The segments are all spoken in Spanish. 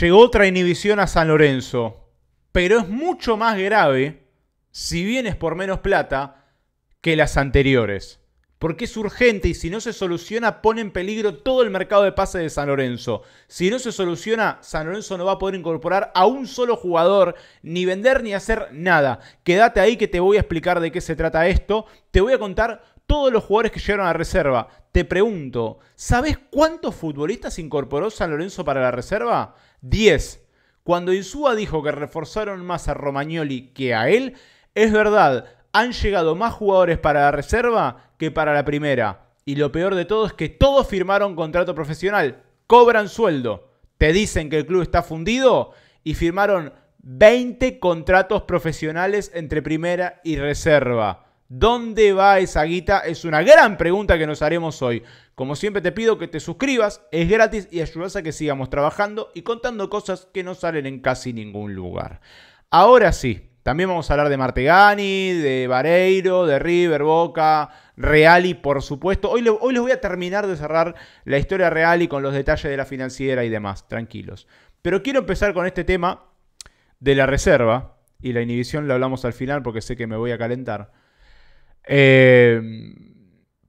llegó otra inhibición a San Lorenzo. Pero es mucho más grave, si bien es por menos plata, que las anteriores. Porque es urgente y si no se soluciona pone en peligro todo el mercado de pases de San Lorenzo. Si no se soluciona, San Lorenzo no va a poder incorporar a un solo jugador, ni vender ni hacer nada. Quédate ahí que te voy a explicar de qué se trata esto. Te voy a contar todos los jugadores que llegaron a la reserva. Te pregunto, ¿sabes cuántos futbolistas incorporó San Lorenzo para la reserva? 10. Cuando Insúa dijo que reforzaron más a Romagnoli que a él, es verdad, han llegado más jugadores para la reserva que para la primera. Y lo peor de todo es que todos firmaron contrato profesional, cobran sueldo, te dicen que el club está fundido y firmaron 20 contratos profesionales entre primera y reserva. ¿Dónde va esa guita? Es una gran pregunta que nos haremos hoy. Como siempre te pido que te suscribas, es gratis y ayudas a que sigamos trabajando y contando cosas que no salen en casi ningún lugar. Ahora sí, también vamos a hablar de Martegani, de Vareiro, de River, Boca, Reali, por supuesto. Hoy, les voy a terminar de cerrar la historia Real y con los detalles de la financiera y demás, tranquilos. Pero quiero empezar con este tema de la reserva y la inhibición, lo hablamos al final porque sé que me voy a calentar. Eh,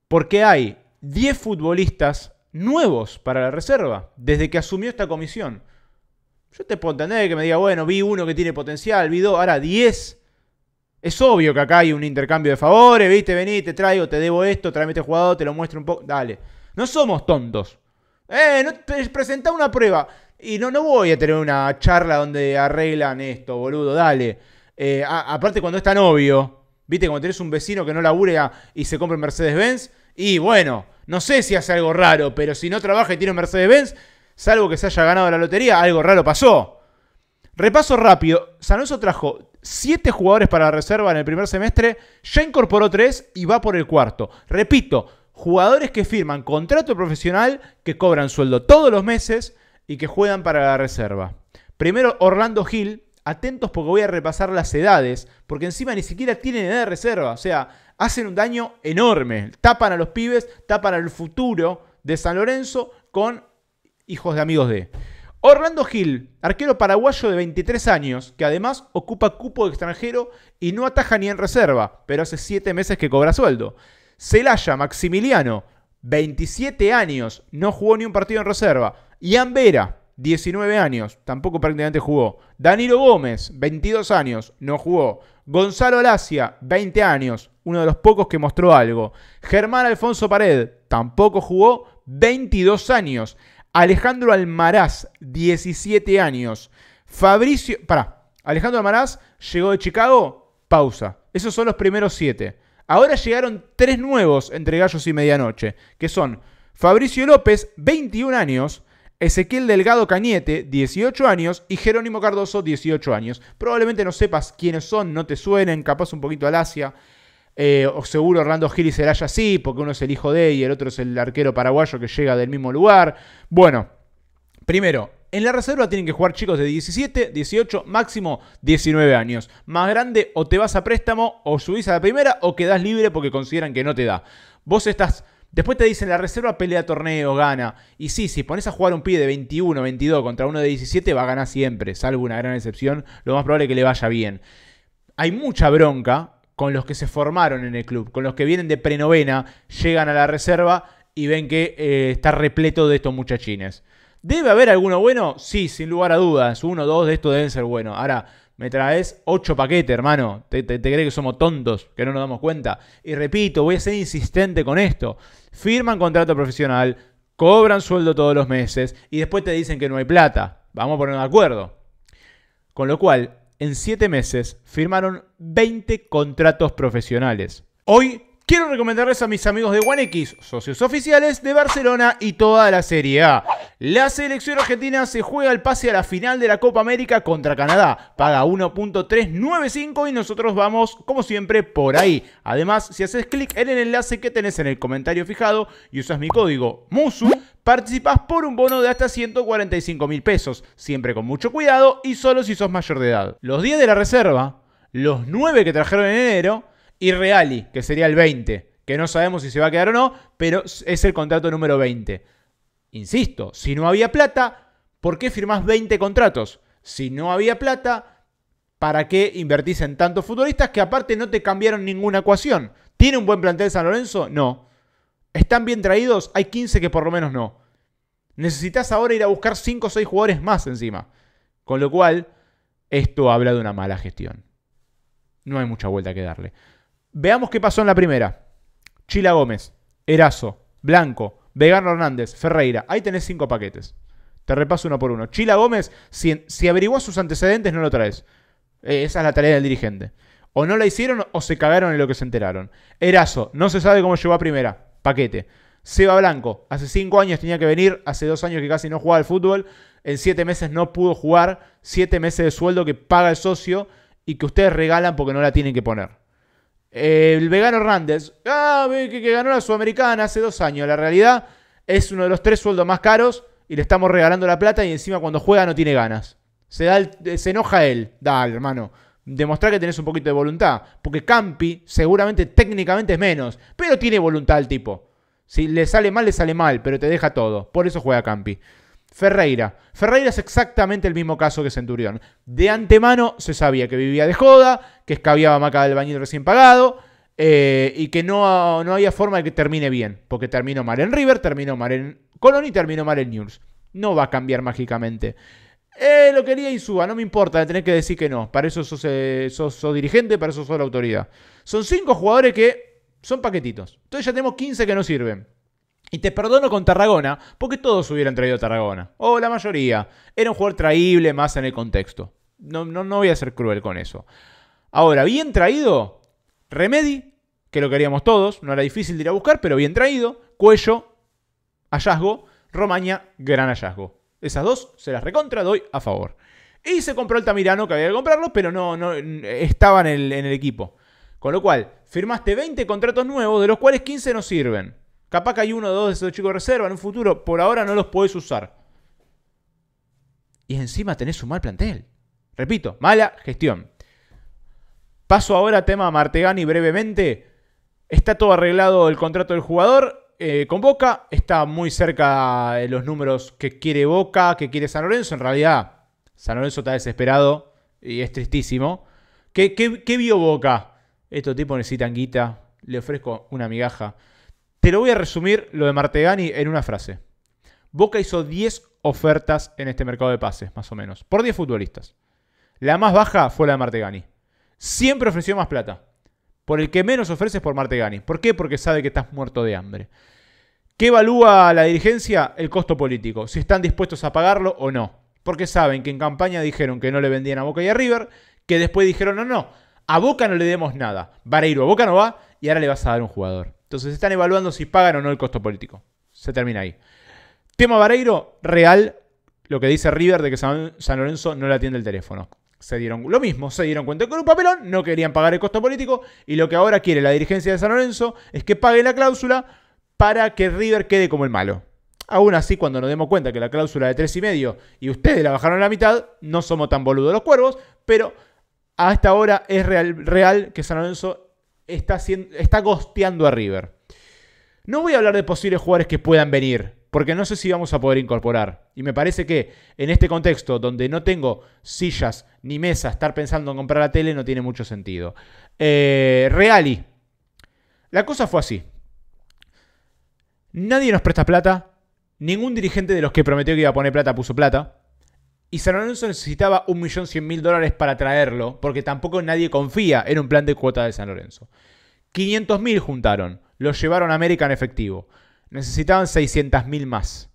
porque hay 10 futbolistas nuevos para la reserva desde que asumió esta comisión. Yo te puedo entender que me diga, bueno, vi uno que tiene potencial, vi dos, ahora 10. Es obvio que acá hay un intercambio de favores, viste, vení, te traigo, te debo esto, tráeme este jugador, te lo muestro un poco. Dale. No somos tontos. Eh, no, presentá una prueba. Y no, no voy a tener una charla donde arreglan esto, boludo, dale. Eh, aparte, cuando es tan obvio, viste, cuando tenés un vecino que no labura y se compra un Mercedes-Benz, y bueno, no sé si hace algo raro, pero si no trabaja y tiene un Mercedes-Benz, salvo que se haya ganado la lotería, algo raro pasó. Repaso rápido, San trajo siete jugadores para la reserva en el primer semestre, ya incorporó 3 y va por el cuarto. Repito, jugadores que firman contrato profesional, que cobran sueldo todos los meses y que juegan para la reserva. Primero Orlando Hill atentos porque voy a repasar las edades, porque encima ni siquiera tienen edad de reserva, o sea, hacen un daño enorme, tapan a los pibes, tapan al futuro de San Lorenzo con hijos de amigos de. Orlando Gil, arquero paraguayo de 23 años, que además ocupa cupo de extranjero y no ataja ni en reserva, pero hace 7 meses que cobra sueldo. Celaya Maximiliano, 27 años, no jugó ni un partido en reserva. Y Ambera, 19 años, tampoco prácticamente jugó. Danilo Gómez, 22 años, no jugó. Gonzalo Lacia, 20 años, uno de los pocos que mostró algo. Germán Alfonso Pared, tampoco jugó, 22 años. Alejandro Almaraz, 17 años. Fabricio, para. Alejandro Almaraz llegó de Chicago, pausa. Esos son los primeros 7. Ahora llegaron tres nuevos entre Gallos y Medianoche, que son Fabricio López, 21 años, Ezequiel Delgado Cañete, 18 años, y Jerónimo Cardoso, 18 años. Probablemente no sepas quiénes son, no te suenen, capaz un poquito al Asia. Eh, o seguro Orlando Gil y Seraya sí, porque uno es el hijo de él y el otro es el arquero paraguayo que llega del mismo lugar. Bueno, primero, en la reserva tienen que jugar chicos de 17, 18, máximo 19 años. Más grande o te vas a préstamo o subís a la primera o quedás libre porque consideran que no te da. Vos estás Después te dicen, la reserva pelea torneo, gana. Y sí, si pones a jugar un pie de 21, 22 contra uno de 17, va a ganar siempre, salvo una gran excepción, lo más probable es que le vaya bien. Hay mucha bronca con los que se formaron en el club, con los que vienen de prenovena, llegan a la reserva y ven que eh, está repleto de estos muchachines. ¿Debe haber alguno bueno? Sí, sin lugar a dudas. Uno o dos de estos deben ser buenos. Ahora, me traes 8 paquetes, hermano. ¿Te, crees que somos tontos, que no nos damos cuenta? Y repito, voy a ser insistente con esto. Firman contrato profesional, cobran sueldo todos los meses y después te dicen que no hay plata. Vamos a poner un acuerdo. Con lo cual, en 7 meses firmaron 20 contratos profesionales. Hoy Quiero recomendarles a mis amigos de One X, socios oficiales de Barcelona y toda la Serie A. La selección argentina se juega el pase a la final de la Copa América contra Canadá. Paga 1.395 y nosotros vamos, como siempre, por ahí. Además, si haces clic en el enlace que tenés en el comentario fijado y usas mi código MUSU, participás por un bono de hasta 145 mil pesos, siempre con mucho cuidado y solo si sos mayor de edad. Los 10 de la reserva, los 9 que trajeron en enero, y Reali, que sería el 20, que no sabemos si se va a quedar o no, pero es el contrato número 20. Insisto, si no había plata, ¿por qué firmás 20 contratos? Si no había plata, ¿para qué invertís en tantos futbolistas que aparte no te cambiaron ninguna ecuación? ¿Tiene un buen plantel San Lorenzo? No. ¿Están bien traídos? Hay 15 que por lo menos no. Necesitas ahora ir a buscar 5 o 6 jugadores más encima. Con lo cual, esto habla de una mala gestión. No hay mucha vuelta que darle. Veamos qué pasó en la primera. Chila Gómez, Erazo, Blanco, Vegano Hernández, Ferreira. Ahí tenés cinco paquetes. Te repaso uno por uno. Chila Gómez, si, si averiguás sus antecedentes, no lo traes. Eh, esa es la tarea del dirigente. O no la hicieron o se cagaron en lo que se enteraron. Erazo, no se sabe cómo llegó a primera. Paquete. Seba Blanco, hace cinco años tenía que venir, hace dos años que casi no jugaba al fútbol, en siete meses no pudo jugar, siete meses de sueldo que paga el socio y que ustedes regalan porque no la tienen que poner el vegano Hernández, ah, que, ganó la Sudamericana hace dos años. La realidad es uno de los tres sueldos más caros y le estamos regalando la plata y encima cuando juega no tiene ganas. Se, se enoja él. Dale, hermano. Demostrar que tenés un poquito de voluntad. Porque Campi seguramente técnicamente es menos, pero tiene voluntad el tipo. Si le sale mal, le sale mal, pero te deja todo. Por eso juega Campi. Ferreira. Ferreira es exactamente el mismo caso que Centurión. De antemano se sabía que vivía de joda, que escabiaba maca del bañil recién pagado eh, y que no, no había forma de que termine bien, porque terminó mal en River, terminó mal en Colón y terminó mal en News. No va a cambiar mágicamente. Eh, lo quería Insúa, no me importa, tenés que decir que no. Para eso eh, sos, sos dirigente, para eso sos la autoridad. Son cinco jugadores que son paquetitos. Entonces ya tenemos 15 que no sirven. Y te perdono con Tarragona, porque todos hubieran traído Tarragona, o la mayoría. Era un jugador traíble más en el contexto. No, no, voy a ser cruel con eso. Ahora, bien traído, Remedy, que lo queríamos todos, no era difícil de ir a buscar, pero bien traído, Cuello, hallazgo, Romaña, gran hallazgo. Esas dos se las recontra, doy a favor. Y se compró Tamirano, que había que comprarlo, pero no, no estaba en el, en el equipo. Con lo cual, firmaste 20 contratos nuevos, de los cuales 15 no sirven. Capaz que hay uno o dos de esos chicos de reserva en un futuro. Por ahora no los podés usar. Y encima tenés un mal plantel. Repito, mala gestión. Paso ahora a tema Martegani brevemente. Está todo arreglado el contrato del jugador. Eh, con Boca. Está muy cerca de los números que quiere Boca, que quiere San Lorenzo. En realidad, San Lorenzo está desesperado y es tristísimo. ¿Qué, qué vio Boca? Esto tipo necesita guita. Le ofrezco una migaja. Te lo voy a resumir lo de Martegani en una frase. Boca hizo 10 ofertas en este mercado de pases, más o menos, por 10 futbolistas. La más baja fue la de Martegani. Siempre ofreció más plata. Por el que menos ofrece por Martegani. ¿Por qué? Porque sabe que estás muerto de hambre. ¿Qué evalúa la dirigencia? El costo político, si están dispuestos a pagarlo o no. Porque saben que en campaña dijeron que no le vendían a Boca y a River, que después dijeron, no, no, a Boca no le demos nada. Vareiro, a Boca no va y ahora le vas a dar un jugador. Entonces están evaluando si pagan o no el costo político. Se termina ahí. Tema Vareiro, real lo que dice River de que San, Lorenzo no le atiende el teléfono. Se dieron lo mismo, se dieron cuenta con un papelón, no querían pagar el costo político y lo que ahora quiere la dirigencia de San Lorenzo es que pague la cláusula para que River quede como el malo. Aún así, cuando nos demos cuenta que la cláusula de tres y medio y ustedes la bajaron a la mitad, no somos tan boludos los cuervos, pero a esta hora es real, real que San Lorenzo está, haciendo, está gosteando a River. No voy a hablar de posibles jugadores que puedan venir, porque no sé si vamos a poder incorporar. Y me parece que en este contexto, donde no tengo sillas ni mesa, estar pensando en comprar la tele no tiene mucho sentido. Eh, Reali. La cosa fue así. Nadie nos presta plata. Ningún dirigente de los que prometió que iba a poner plata puso plata. Y San Lorenzo necesitaba 1.100.000 dólares para traerlo, porque tampoco nadie confía en un plan de cuota de San Lorenzo. 500.000 juntaron, los llevaron a América en efectivo. Necesitaban 600.000 más.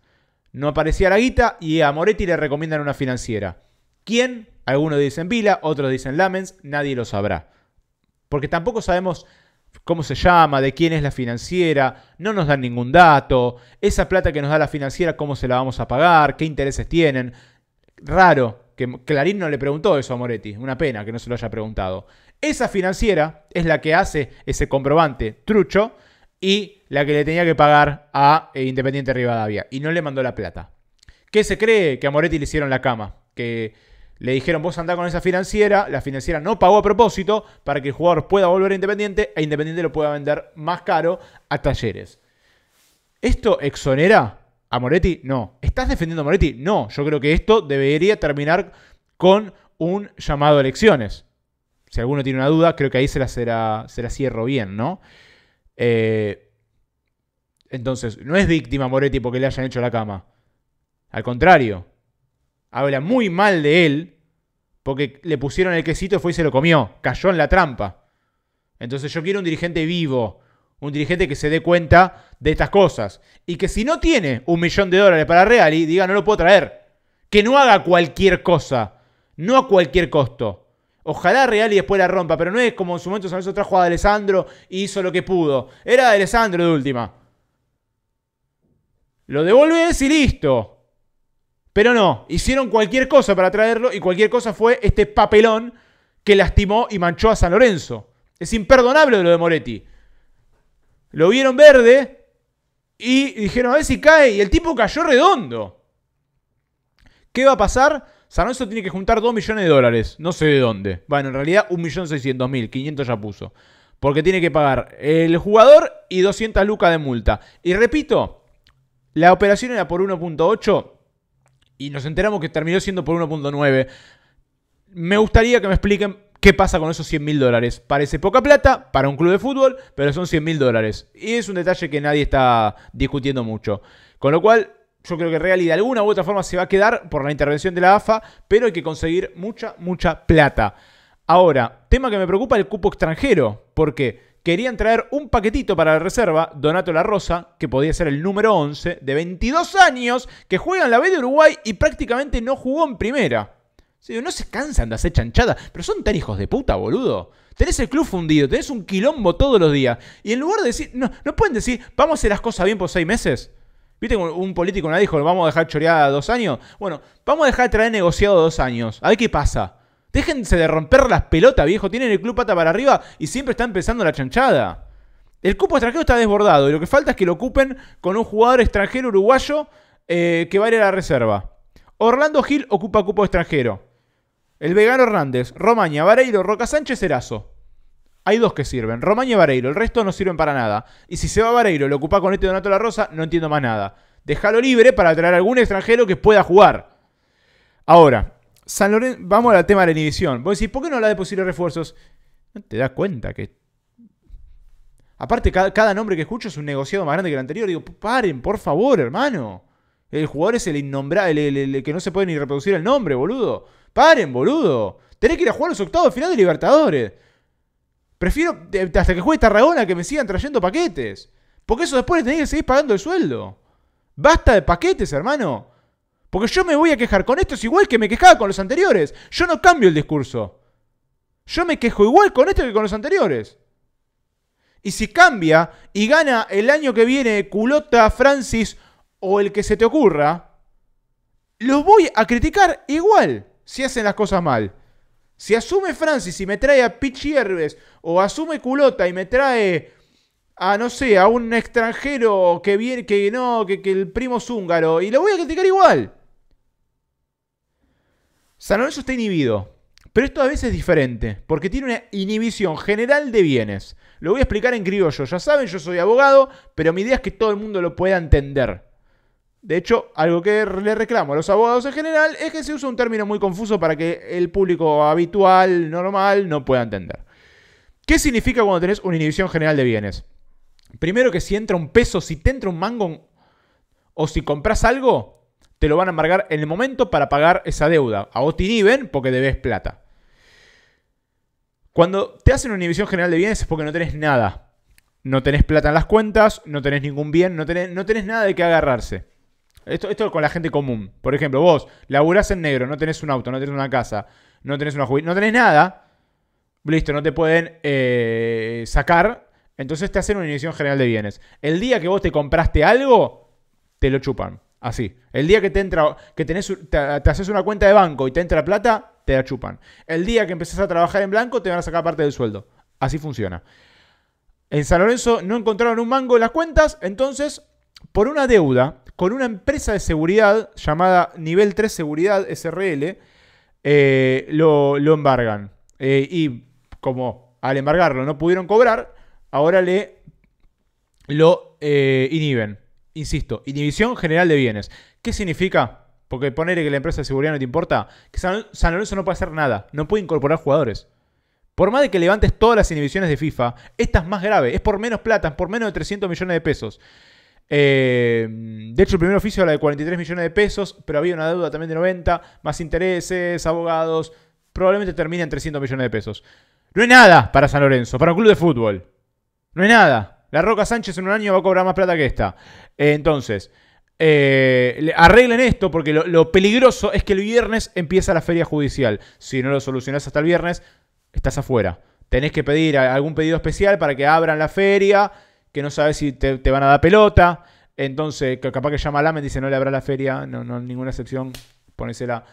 No aparecía la guita y a Moretti le recomiendan una financiera. ¿Quién? Algunos dicen Vila, otros dicen Lamens, nadie lo sabrá. Porque tampoco sabemos cómo se llama, de quién es la financiera, no nos dan ningún dato, esa plata que nos da la financiera, cómo se la vamos a pagar, qué intereses tienen. Raro que Clarín no le preguntó eso a Moretti. Una pena que no se lo haya preguntado. Esa financiera es la que hace ese comprobante trucho y la que le tenía que pagar a eh, Independiente Rivadavia. Y no le mandó la plata. ¿Qué se cree que a Moretti le hicieron la cama? Que le dijeron vos andá con esa financiera, la financiera no pagó a propósito para que el jugador pueda volver a Independiente e Independiente lo pueda vender más caro a Talleres. ¿Esto exonera ¿A Moretti? No. ¿Estás defendiendo a Moretti? No. Yo creo que esto debería terminar con un llamado a elecciones. Si alguno tiene una duda, creo que ahí se la, cierro bien, ¿no? Eh, entonces, no es víctima Moretti porque le hayan hecho la cama. Al contrario, habla muy mal de él porque le pusieron el quesito, fue y se lo comió. Cayó en la trampa. Entonces yo quiero un dirigente vivo, un dirigente que se dé cuenta de estas cosas. Y que si no tiene un millón de dólares para Real y diga, no lo puedo traer. Que no haga cualquier cosa. No a cualquier costo. Ojalá Real y después la rompa, pero no es como en su momento San trajo a Alessandro y hizo lo que pudo. Era Alessandro de última. Lo devuelve y listo. Pero no, hicieron cualquier cosa para traerlo y cualquier cosa fue este papelón que lastimó y manchó a San Lorenzo. Es imperdonable lo de Moretti lo vieron verde y dijeron, a ver si cae. Y el tipo cayó redondo. ¿Qué va a pasar? San Lorenzo tiene que juntar 2 millones de dólares. No sé de dónde. Bueno, en realidad 1.600.000. 500 ya puso. Porque tiene que pagar el jugador y 200 lucas de multa. Y repito, la operación era por 1.8 y nos enteramos que terminó siendo por 1.9. Me gustaría que me expliquen ¿Qué pasa con esos 100 mil dólares? Parece poca plata para un club de fútbol, pero son 100 mil dólares. Y es un detalle que nadie está discutiendo mucho. Con lo cual, yo creo que Real y de alguna u otra forma se va a quedar por la intervención de la AFA, pero hay que conseguir mucha, mucha plata. Ahora, tema que me preocupa el cupo extranjero, porque querían traer un paquetito para la reserva, Donato La Rosa, que podía ser el número 11, de 22 años, que juega en la B de Uruguay y prácticamente no jugó en primera no se cansan de hacer chanchada, pero son tan hijos de puta, boludo. Tenés el club fundido, tenés un quilombo todos los días. Y en lugar de decir, no, no pueden decir, vamos a hacer las cosas bien por seis meses. ¿Viste? Un político una dijo, vamos a dejar choreada dos años. Bueno, vamos a dejar de traer negociado dos años. A ver qué pasa. Déjense de romper las pelotas, viejo. Tienen el club pata para arriba y siempre está empezando la chanchada. El cupo extranjero está desbordado y lo que falta es que lo ocupen con un jugador extranjero uruguayo eh, que va a ir a la reserva. Orlando Gil ocupa cupo extranjero. El Vegano Hernández, Romaña, Vareiro, Roca Sánchez, Erazo. Hay dos que sirven, Romaña y Vareiro, el resto no sirven para nada. Y si se va Vareiro lo ocupa con este Donato La Rosa, no entiendo más nada. Déjalo libre para traer a algún extranjero que pueda jugar. Ahora, San Lorenzo, vamos al tema de la inhibición. Vos decís, ¿por qué no habla de posibles refuerzos? No te das cuenta que. Aparte, cada nombre que escucho es un negociado más grande que el anterior. Digo, paren, por favor, hermano. El jugador es el innombrable, el, que no se puede ni reproducir el nombre, boludo. Paren, boludo. Tenés que ir a jugar los octavos de final de Libertadores. Prefiero hasta que juegue Tarragona que me sigan trayendo paquetes. Porque eso después tenés que seguir pagando el sueldo. Basta de paquetes, hermano. Porque yo me voy a quejar con esto, es igual que me quejaba con los anteriores. Yo no cambio el discurso. Yo me quejo igual con esto que con los anteriores. Y si cambia y gana el año que viene culota Francis o el que se te ocurra, los voy a criticar igual si hacen las cosas mal. Si asume Francis y me trae a Pichi o asume Culota y me trae a, no sé, a un extranjero que viene, que no, que, el primo es húngaro, y lo voy a criticar igual. San Lorenzo está inhibido, pero esto a veces es diferente, porque tiene una inhibición general de bienes. Lo voy a explicar en criollo, ya saben, yo soy abogado, pero mi idea es que todo el mundo lo pueda entender. De hecho, algo que le reclamo a los abogados en general es que se usa un término muy confuso para que el público habitual, normal, no pueda entender. ¿Qué significa cuando tenés una inhibición general de bienes? Primero que si entra un peso, si te entra un mango o si compras algo, te lo van a embargar en el momento para pagar esa deuda. A vos te inhiben porque debes plata. Cuando te hacen una inhibición general de bienes es porque no tenés nada. No tenés plata en las cuentas, no tenés ningún bien, no no tenés nada de qué agarrarse. Esto, esto con la gente común. Por ejemplo, vos laburás en negro, no tenés un auto, no tenés una casa, no tenés una no tenés nada. Listo, no te pueden eh, sacar. Entonces te hacen una inyección general de bienes. El día que vos te compraste algo, te lo chupan. Así. El día que te que tenés, te, haces una cuenta de banco y te entra plata, te la chupan. El día que empezás a trabajar en blanco, te van a sacar parte del sueldo. Así funciona. En San Lorenzo no encontraron un mango en las cuentas, entonces, por una deuda con una empresa de seguridad llamada Nivel 3 Seguridad SRL, eh, lo, embargan. Eh, y como al embargarlo no pudieron cobrar, ahora le lo eh, inhiben. Insisto, inhibición general de bienes. ¿Qué significa? Porque ponerle que la empresa de seguridad no te importa, que San, San Lorenzo no puede hacer nada, no puede incorporar jugadores. Por más de que levantes todas las inhibiciones de FIFA, esta es más grave, es por menos plata, es por menos de 300 millones de pesos. Eh, de hecho, el primer oficio era de 43 millones de pesos, pero había una deuda también de 90, más intereses, abogados. Probablemente termine en 300 millones de pesos. No hay nada para San Lorenzo, para un club de fútbol. No hay nada. La Roca Sánchez en un año va a cobrar más plata que esta. Eh, entonces, eh, arreglen esto porque lo, lo, peligroso es que el viernes empieza la feria judicial. Si no lo solucionás hasta el viernes, estás afuera. Tenés que pedir algún pedido especial para que abran la feria que no sabes si te, van a dar pelota. Entonces, capaz que llama a y dice no le habrá la feria, no, no ninguna excepción, ponésela.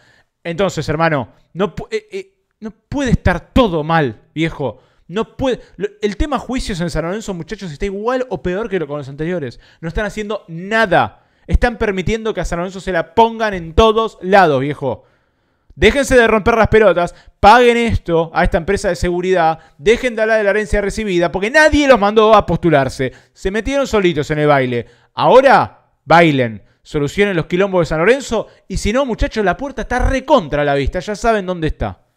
Entonces, hermano, no, eh, eh, no puede estar todo mal, viejo. No puede. El tema juicios en San Lorenzo, muchachos, está igual o peor que lo con los anteriores. No están haciendo nada. Están permitiendo que a San Lorenzo se la pongan en todos lados, viejo. Déjense de romper las pelotas, paguen esto a esta empresa de seguridad, dejen de hablar de la herencia recibida, porque nadie los mandó a postularse. Se metieron solitos en el baile. Ahora, bailen, solucionen los quilombos de San Lorenzo y si no, muchachos, la puerta está recontra a la vista, ya saben dónde está.